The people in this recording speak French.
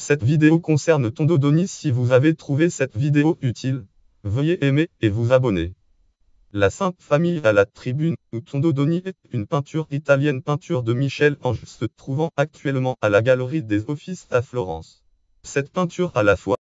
Cette vidéo concerne Tondo Doni. Si vous avez trouvé cette vidéo utile, veuillez aimer et vous abonner. La Sainte Famille à la Tribune, ou Tondo Doni est une peinture italienne peinture de Michel Ange se trouvant actuellement à la Galerie des Offices à Florence. Cette peinture à la fois